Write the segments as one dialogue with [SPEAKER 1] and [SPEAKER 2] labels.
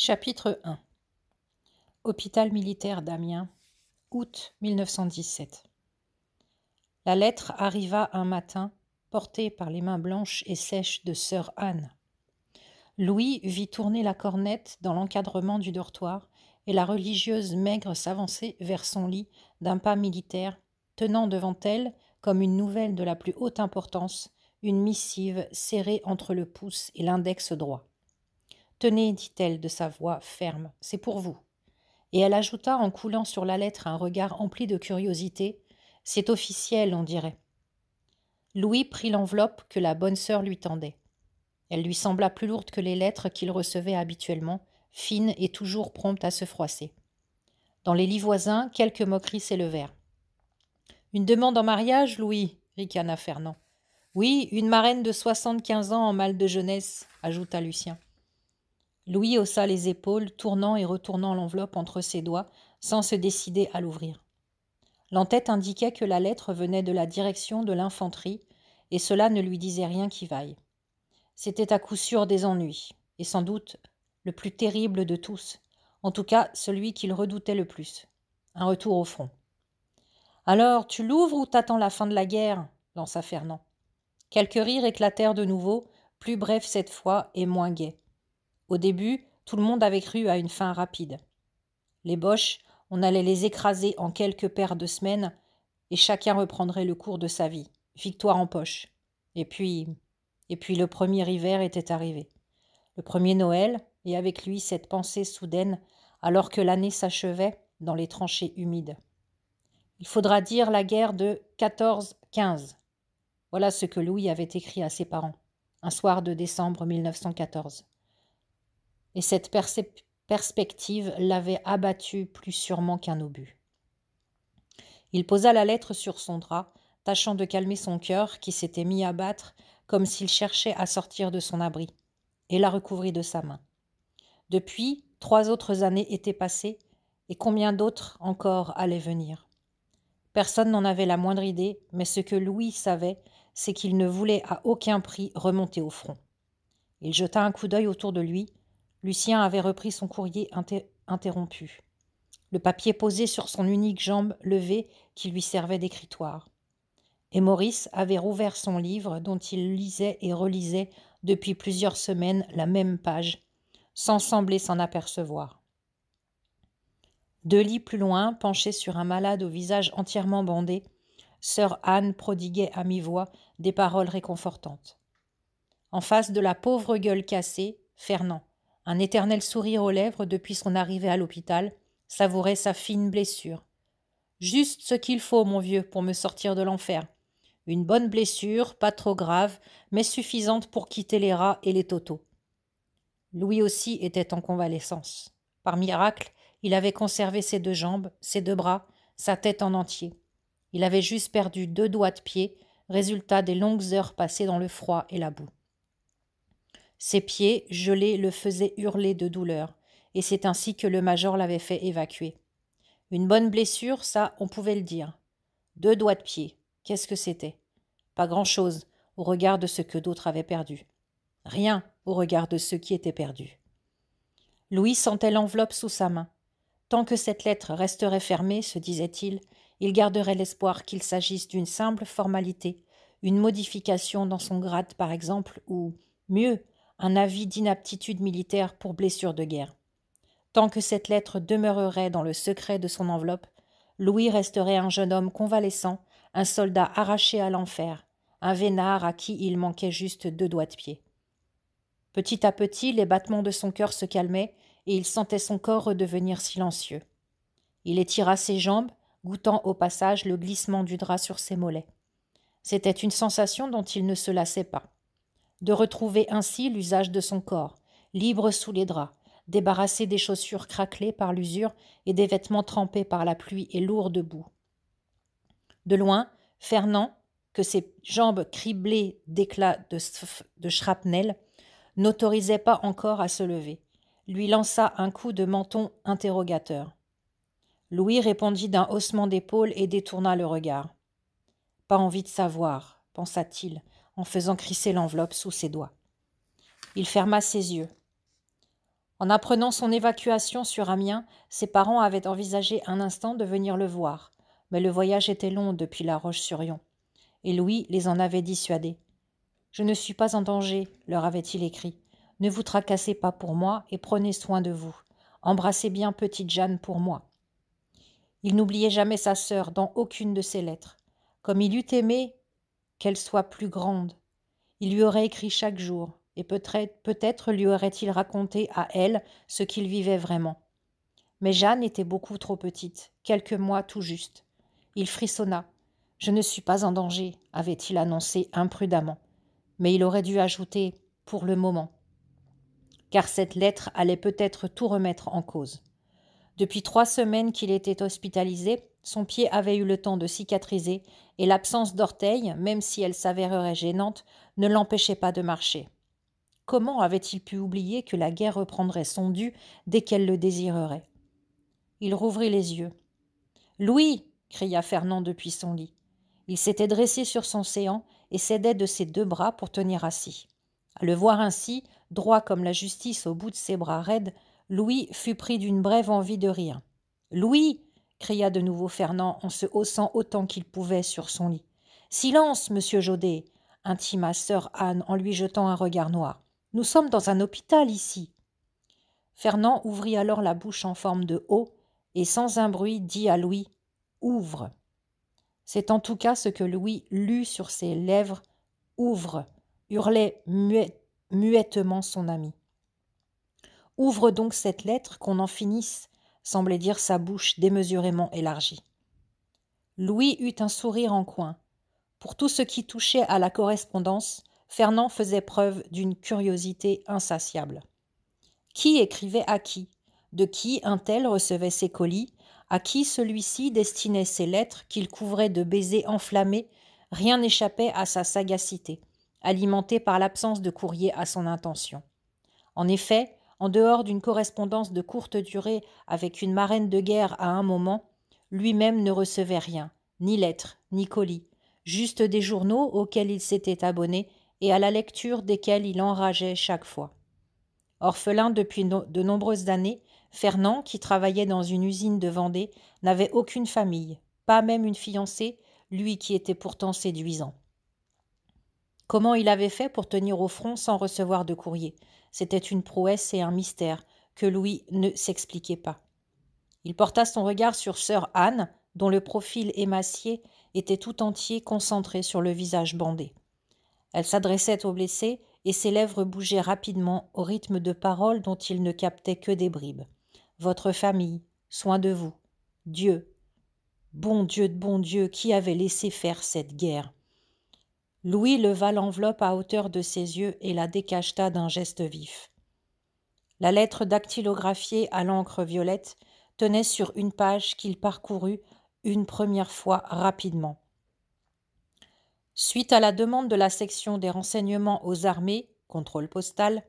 [SPEAKER 1] Chapitre 1 Hôpital militaire d'Amiens, août 1917. La lettre arriva un matin, portée par les mains blanches et sèches de sœur Anne. Louis vit tourner la cornette dans l'encadrement du dortoir, et la religieuse maigre s'avancer vers son lit d'un pas militaire, tenant devant elle, comme une nouvelle de la plus haute importance, une missive serrée entre le pouce et l'index droit. Tenez, dit-elle de sa voix ferme, c'est pour vous. Et elle ajouta en coulant sur la lettre un regard empli de curiosité C'est officiel, on dirait. Louis prit l'enveloppe que la bonne sœur lui tendait. Elle lui sembla plus lourde que les lettres qu'il recevait habituellement, fines et toujours promptes à se froisser. Dans les lits voisins, quelques moqueries s'élevèrent. Une demande en mariage, Louis ricana Fernand. Oui, une marraine de soixante-quinze ans en mal de jeunesse, ajouta Lucien. Louis haussa les épaules, tournant et retournant l'enveloppe entre ses doigts, sans se décider à l'ouvrir. L'entête indiquait que la lettre venait de la direction de l'infanterie, et cela ne lui disait rien qui vaille. C'était à coup sûr des ennuis, et sans doute le plus terrible de tous, en tout cas celui qu'il redoutait le plus. Un retour au front. Alors, tu l'ouvres ou t'attends la fin de la guerre lança Fernand. Quelques rires éclatèrent de nouveau, plus brefs cette fois et moins gais. Au début, tout le monde avait cru à une fin rapide. Les Boches, on allait les écraser en quelques paires de semaines, et chacun reprendrait le cours de sa vie, victoire en poche. Et puis, et puis le premier hiver était arrivé. Le premier Noël, et avec lui cette pensée soudaine, alors que l'année s'achevait dans les tranchées humides. Il faudra dire la guerre de 14-15. Voilà ce que Louis avait écrit à ses parents, un soir de décembre 1914 et cette perspective l'avait abattu plus sûrement qu'un obus. Il posa la lettre sur son drap, tâchant de calmer son cœur qui s'était mis à battre comme s'il cherchait à sortir de son abri, et la recouvrit de sa main. Depuis, trois autres années étaient passées, et combien d'autres encore allaient venir. Personne n'en avait la moindre idée, mais ce que Louis savait, c'est qu'il ne voulait à aucun prix remonter au front. Il jeta un coup d'œil autour de lui, Lucien avait repris son courrier interrompu, le papier posé sur son unique jambe levée qui lui servait d'écritoire. Et Maurice avait rouvert son livre dont il lisait et relisait depuis plusieurs semaines la même page, sans sembler s'en apercevoir. Deux lits plus loin, penchée sur un malade au visage entièrement bandé, sœur Anne prodiguait à mi-voix des paroles réconfortantes. En face de la pauvre gueule cassée, Fernand, un éternel sourire aux lèvres depuis son arrivée à l'hôpital, savourait sa fine blessure. Juste ce qu'il faut, mon vieux, pour me sortir de l'enfer. Une bonne blessure, pas trop grave, mais suffisante pour quitter les rats et les totaux. Louis aussi était en convalescence. Par miracle, il avait conservé ses deux jambes, ses deux bras, sa tête en entier. Il avait juste perdu deux doigts de pied, résultat des longues heures passées dans le froid et la boue. Ses pieds, gelés, le faisaient hurler de douleur, et c'est ainsi que le major l'avait fait évacuer. Une bonne blessure, ça, on pouvait le dire. Deux doigts de pied, qu'est-ce que c'était Pas grand-chose, au regard de ce que d'autres avaient perdu. Rien, au regard de ceux qui étaient perdus. Louis sentait l'enveloppe sous sa main. Tant que cette lettre resterait fermée, se disait-il, il garderait l'espoir qu'il s'agisse d'une simple formalité, une modification dans son grade par exemple, ou, mieux, un avis d'inaptitude militaire pour blessure de guerre. Tant que cette lettre demeurerait dans le secret de son enveloppe, Louis resterait un jeune homme convalescent, un soldat arraché à l'enfer, un vénard à qui il manquait juste deux doigts de pied. Petit à petit, les battements de son cœur se calmaient et il sentait son corps redevenir silencieux. Il étira ses jambes, goûtant au passage le glissement du drap sur ses mollets. C'était une sensation dont il ne se lassait pas de retrouver ainsi l'usage de son corps, libre sous les draps, débarrassé des chaussures craquelées par l'usure et des vêtements trempés par la pluie et lourds de boue. De loin, Fernand, que ses jambes criblées d'éclats de, de shrapnel, n'autorisait pas encore à se lever, lui lança un coup de menton interrogateur. Louis répondit d'un haussement d'épaules et détourna le regard. Pas envie de savoir, pensa-t-il, en faisant crisser l'enveloppe sous ses doigts. Il ferma ses yeux. En apprenant son évacuation sur Amiens, ses parents avaient envisagé un instant de venir le voir, mais le voyage était long depuis la Roche-sur-Yon, et Louis les en avait dissuadés. Je ne suis pas en danger, leur avait-il écrit. Ne vous tracassez pas pour moi et prenez soin de vous. Embrassez bien petite Jeanne pour moi. Il n'oubliait jamais sa sœur dans aucune de ses lettres. Comme il eût aimé qu'elle soit plus grande. Il lui aurait écrit chaque jour, et peut-être lui aurait-il raconté à elle ce qu'il vivait vraiment. Mais Jeanne était beaucoup trop petite, quelques mois tout juste. Il frissonna. Je ne suis pas en danger, avait-il annoncé imprudemment. Mais il aurait dû ajouter pour le moment. Car cette lettre allait peut-être tout remettre en cause. Depuis trois semaines qu'il était hospitalisé, son pied avait eu le temps de cicatriser, et l'absence d'orteil, même si elle s'avérerait gênante, ne l'empêchait pas de marcher. Comment avait-il pu oublier que la guerre reprendrait son dû dès qu'elle le désirerait Il rouvrit les yeux. Louis cria Fernand depuis son lit. Il s'était dressé sur son séant et s'aidait de ses deux bras pour tenir assis. À le voir ainsi, droit comme la justice au bout de ses bras raides, Louis fut pris d'une brève envie de rire. Louis cria de nouveau Fernand en se haussant autant qu'il pouvait sur son lit. Silence, monsieur Jaudet, intima sœur Anne en lui jetant un regard noir. Nous sommes dans un hôpital ici. Fernand ouvrit alors la bouche en forme de O et sans un bruit dit à Louis Ouvre. C'est en tout cas ce que Louis lut sur ses lèvres Ouvre hurlait muettement son ami. Ouvre donc cette lettre, qu'on en finisse semblait dire sa bouche démesurément élargie. Louis eut un sourire en coin. Pour tout ce qui touchait à la correspondance, Fernand faisait preuve d'une curiosité insatiable. Qui écrivait à qui De qui un tel recevait ses colis À qui celui-ci destinait ses lettres qu'il couvrait de baisers enflammés Rien n'échappait à sa sagacité, alimentée par l'absence de courrier à son intention. En effet, en dehors d'une correspondance de courte durée avec une marraine de guerre à un moment, lui-même ne recevait rien, ni lettres, ni colis, juste des journaux auxquels il s'était abonné et à la lecture desquels il enrageait chaque fois. Orphelin depuis de nombreuses années, Fernand, qui travaillait dans une usine de Vendée, n'avait aucune famille, pas même une fiancée, lui qui était pourtant séduisant. Comment il avait fait pour tenir au front sans recevoir de courrier c'était une prouesse et un mystère que Louis ne s'expliquait pas. Il porta son regard sur sœur Anne, dont le profil émacié était tout entier concentré sur le visage bandé. Elle s'adressait au blessé et ses lèvres bougeaient rapidement au rythme de paroles dont il ne captait que des bribes. Votre famille, soin de vous, Dieu. Bon Dieu de bon Dieu, qui avait laissé faire cette guerre Louis leva l'enveloppe à hauteur de ses yeux et la décacheta d'un geste vif. La lettre dactylographiée à l'encre violette tenait sur une page qu'il parcourut une première fois rapidement. Suite à la demande de la section des renseignements aux armées, contrôle postal,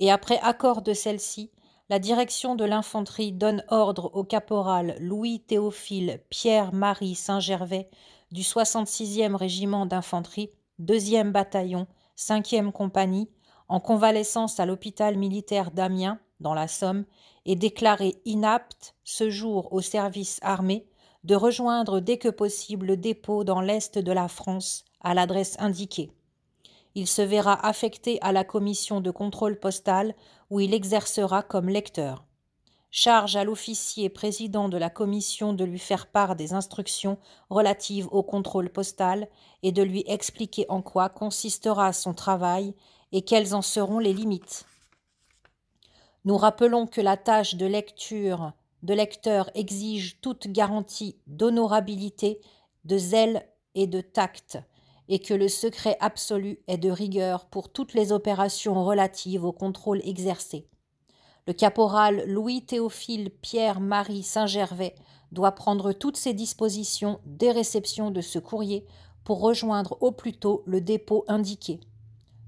[SPEAKER 1] et après accord de celle-ci, la direction de l'infanterie donne ordre au caporal Louis Théophile Pierre-Marie Saint-Gervais du 66e régiment d'infanterie 2e bataillon, 5e compagnie, en convalescence à l'hôpital militaire d'Amiens, dans la Somme, est déclaré inapte ce jour au service armé de rejoindre dès que possible le dépôt dans l'est de la France à l'adresse indiquée. Il se verra affecté à la commission de contrôle postal où il exercera comme lecteur charge à l'officier président de la commission de lui faire part des instructions relatives au contrôle postal et de lui expliquer en quoi consistera son travail et quelles en seront les limites. Nous rappelons que la tâche de lecture de lecteur exige toute garantie d'honorabilité, de zèle et de tact, et que le secret absolu est de rigueur pour toutes les opérations relatives au contrôle exercé. Le caporal Louis-Théophile Pierre-Marie Saint-Gervais doit prendre toutes ses dispositions dès réception de ce courrier pour rejoindre au plus tôt le dépôt indiqué.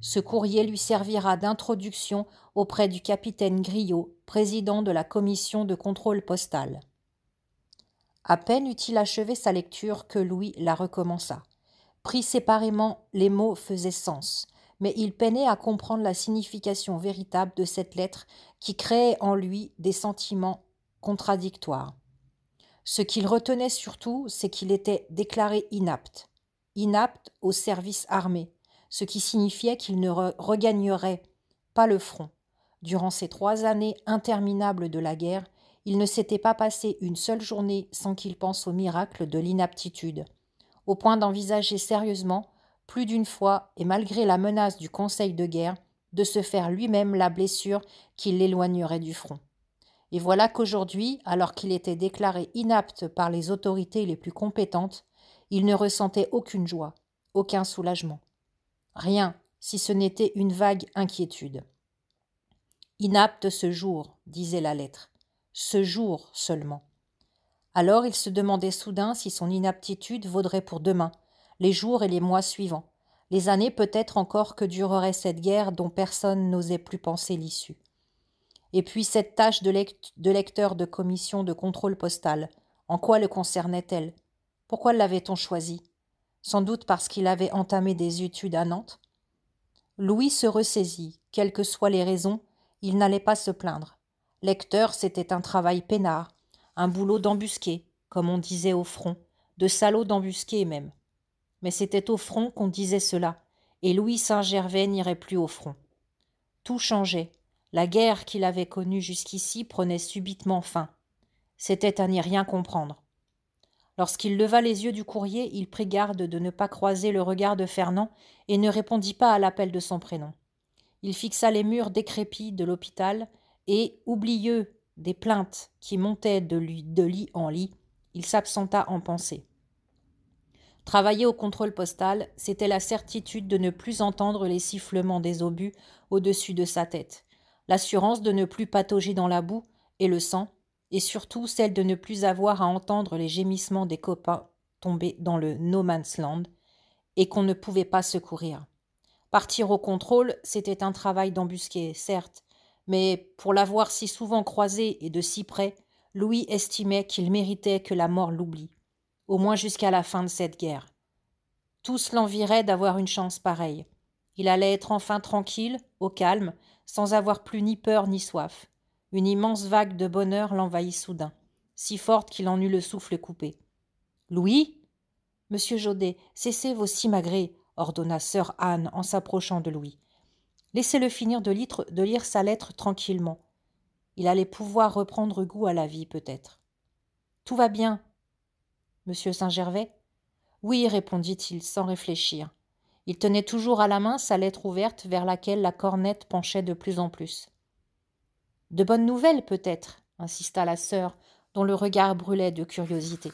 [SPEAKER 1] Ce courrier lui servira d'introduction auprès du capitaine Griot, président de la commission de contrôle postal. À peine eut-il achevé sa lecture que Louis la recommença. Pris séparément, les mots faisaient sens, mais il peinait à comprendre la signification véritable de cette lettre qui créait en lui des sentiments contradictoires. Ce qu'il retenait surtout, c'est qu'il était déclaré inapte, inapte au service armé, ce qui signifiait qu'il ne regagnerait pas le front. Durant ces trois années interminables de la guerre, il ne s'était pas passé une seule journée sans qu'il pense au miracle de l'inaptitude, au point d'envisager sérieusement, plus d'une fois, et malgré la menace du conseil de guerre, de se faire lui-même la blessure qui l'éloignerait du front. Et voilà qu'aujourd'hui, alors qu'il était déclaré inapte par les autorités les plus compétentes, il ne ressentait aucune joie, aucun soulagement. Rien, si ce n'était une vague inquiétude. Inapte ce jour, disait la lettre, ce jour seulement. Alors il se demandait soudain si son inaptitude vaudrait pour demain, les jours et les mois suivants, les années peut-être encore que durerait cette guerre dont personne n'osait plus penser l'issue. Et puis cette tâche de, lecteur de commission de contrôle postal, en quoi le concernait-elle Pourquoi l'avait-on choisi Sans doute parce qu'il avait entamé des études à Nantes Louis se ressaisit, quelles que soient les raisons, il n'allait pas se plaindre. Lecteur, c'était un travail peinard, un boulot d'embusqué, comme on disait au front, de salaud d'embusqué même mais c'était au front qu'on disait cela, et Louis Saint-Gervais n'irait plus au front. Tout changeait. La guerre qu'il avait connue jusqu'ici prenait subitement fin. C'était à n'y rien comprendre. Lorsqu'il leva les yeux du courrier, il prit garde de ne pas croiser le regard de Fernand et ne répondit pas à l'appel de son prénom. Il fixa les murs décrépits de l'hôpital et, oublieux des plaintes qui montaient de, de lit en lit, il s'absenta en pensée. Travailler au contrôle postal, c'était la certitude de ne plus entendre les sifflements des obus au-dessus de sa tête, l'assurance de ne plus patauger dans la boue et le sang, et surtout celle de ne plus avoir à entendre les gémissements des copains tombés dans le no man's land et qu'on ne pouvait pas secourir. Partir au contrôle, c'était un travail d'embusqué, certes, mais pour l'avoir si souvent croisé et de si près, Louis estimait qu'il méritait que la mort l'oublie au moins jusqu'à la fin de cette guerre. Tous l'enviraient d'avoir une chance pareille. Il allait être enfin tranquille, au calme, sans avoir plus ni peur ni soif. Une immense vague de bonheur l'envahit soudain, si forte qu'il en eut le souffle coupé. Louis Monsieur Jaudet, cessez vos simagrées, ordonna sœur Anne en s'approchant de Louis. Laissez-le finir de, de lire sa lettre tranquillement. Il allait pouvoir reprendre goût à la vie, peut-être. Tout va bien, Monsieur Saint-Gervais Oui, répondit-il sans réfléchir. Il tenait toujours à la main sa lettre ouverte vers laquelle la cornette penchait de plus en plus. De bonnes nouvelles, peut-être, insista la sœur, dont le regard brûlait de curiosité.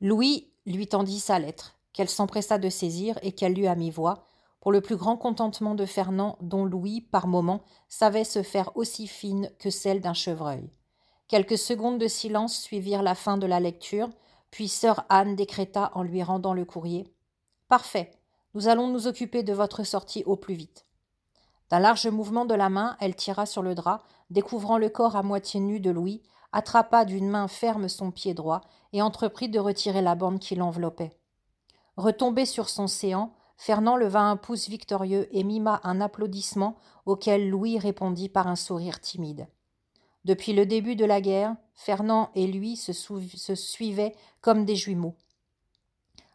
[SPEAKER 1] Louis lui tendit sa lettre, qu'elle s'empressa de saisir et qu'elle lut à mi-voix, pour le plus grand contentement de Fernand, dont Louis, par moments, savait se faire aussi fine que celle d'un chevreuil. Quelques secondes de silence suivirent la fin de la lecture, puis sœur Anne décréta en lui rendant le courrier. Parfait, nous allons nous occuper de votre sortie au plus vite. D'un large mouvement de la main, elle tira sur le drap, découvrant le corps à moitié nu de Louis, attrapa d'une main ferme son pied droit et entreprit de retirer la bande qui l'enveloppait. Retombé sur son séant, Fernand leva un pouce victorieux et mima un applaudissement auquel Louis répondit par un sourire timide. Depuis le début de la guerre, Fernand et lui se, suivaient comme des jumeaux.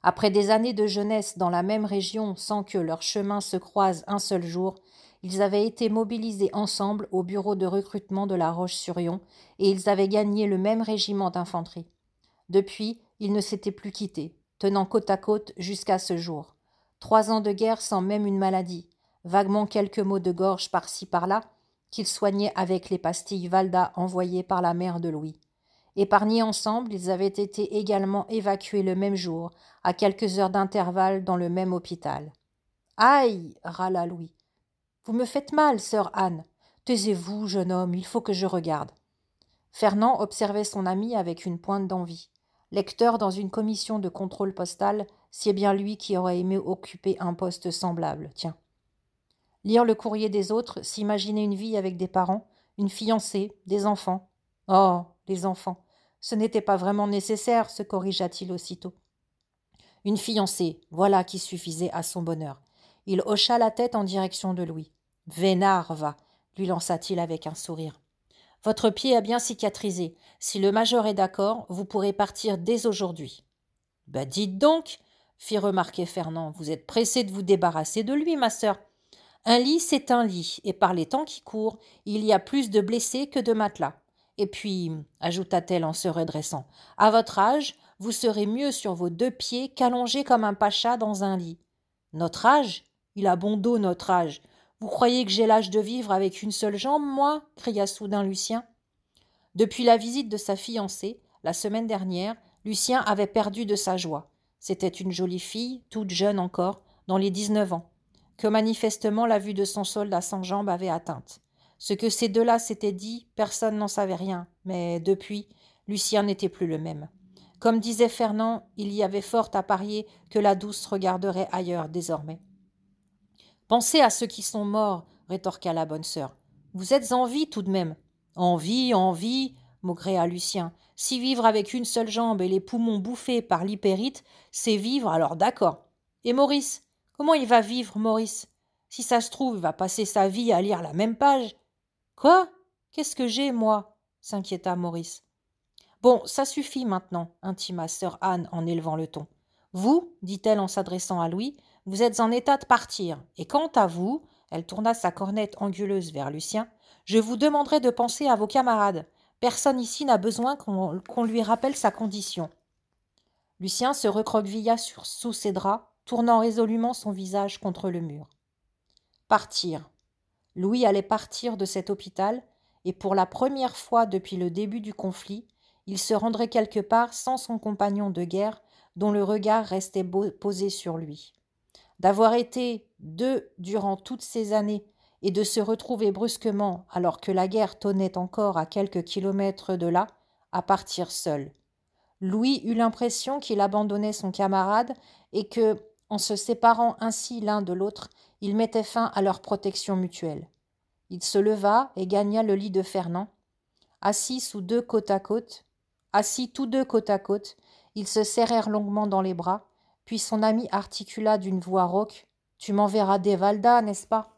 [SPEAKER 1] Après des années de jeunesse dans la même région sans que leurs chemin se croisent un seul jour, ils avaient été mobilisés ensemble au bureau de recrutement de la Roche-sur-Yon et ils avaient gagné le même régiment d'infanterie. Depuis, ils ne s'étaient plus quittés, tenant côte à côte jusqu'à ce jour. Trois ans de guerre sans même une maladie, vaguement quelques maux de gorge par-ci par-là, qu'il soignait avec les pastilles Valda envoyées par la mère de Louis. Épargnés ensemble, ils avaient été également évacués le même jour, à quelques heures d'intervalle dans le même hôpital. Aïe râla Louis. Vous me faites mal, sœur Anne. Taisez-vous, jeune homme, il faut que je regarde. Fernand observait son ami avec une pointe d'envie. Lecteur dans une commission de contrôle postal, c'est bien lui qui aurait aimé occuper un poste semblable, tiens. Lire le courrier des autres, s'imaginer une vie avec des parents, une fiancée, des enfants. Oh, les enfants. Ce n'était pas vraiment nécessaire, se corrigea-t-il aussitôt. Une fiancée, voilà qui suffisait à son bonheur. Il hocha la tête en direction de Louis. Vénard va, lui lança-t-il avec un sourire. Votre pied a bien cicatrisé. Si le major est d'accord, vous pourrez partir dès aujourd'hui. Bah dites donc, fit remarquer Fernand, vous êtes pressé de vous débarrasser de lui, ma sœur. Un lit, c'est un lit, et par les temps qui courent, il y a plus de blessés que de matelas. Et puis, ajouta-t-elle en se redressant, à votre âge, vous serez mieux sur vos deux pieds qu'allongé comme un pacha dans un lit. Notre âge Il a bon dos, notre âge. Vous croyez que j'ai l'âge de vivre avec une seule jambe, moi cria soudain Lucien. Depuis la visite de sa fiancée, la semaine dernière, Lucien avait perdu de sa joie. C'était une jolie fille, toute jeune encore, dans les dix-neuf ans que manifestement la vue de son soldat sans jambes avait atteinte. Ce que ces deux-là s'étaient dit, personne n'en savait rien, mais depuis, Lucien n'était plus le même. Comme disait Fernand, il y avait fort à parier que la douce regarderait ailleurs désormais. Pensez à ceux qui sont morts, rétorqua la bonne sœur. Vous êtes en vie tout de même. envie, envie, maugréa Lucien. Si vivre avec une seule jambe et les poumons bouffés par l'hypérite, c'est vivre, alors d'accord. Et Maurice, Comment il va vivre, Maurice Si ça se trouve, il va passer sa vie à lire la même page. Quoi Qu'est-ce que j'ai, moi s'inquiéta Maurice. Bon, ça suffit maintenant, intima sœur Anne en élevant le ton. Vous, dit-elle en s'adressant à Louis, vous êtes en état de partir, et quant à vous, elle tourna sa cornette anguleuse vers Lucien, je vous demanderai de penser à vos camarades. Personne ici n'a besoin qu'on lui rappelle sa condition. Lucien se recroquevilla sur, sous ses draps, tournant résolument son visage contre le mur. Partir. Louis allait partir de cet hôpital, et pour la première fois depuis le début du conflit, il se rendrait quelque part sans son compagnon de guerre, dont le regard restait posé sur lui. D'avoir été deux durant toutes ces années et de se retrouver brusquement, alors que la guerre tonnait encore à quelques kilomètres de là, à partir seul. Louis eut l'impression qu'il abandonnait son camarade et que, en se séparant ainsi l'un de l'autre, ils mettaient fin à leur protection mutuelle. Il se leva et gagna le lit de Fernand. Assis sous deux côte à côte, assis tous deux côte à côte, ils se serrèrent longuement dans les bras, puis son ami articula d'une voix rauque Tu m'enverras des Valdas, n'est-ce pas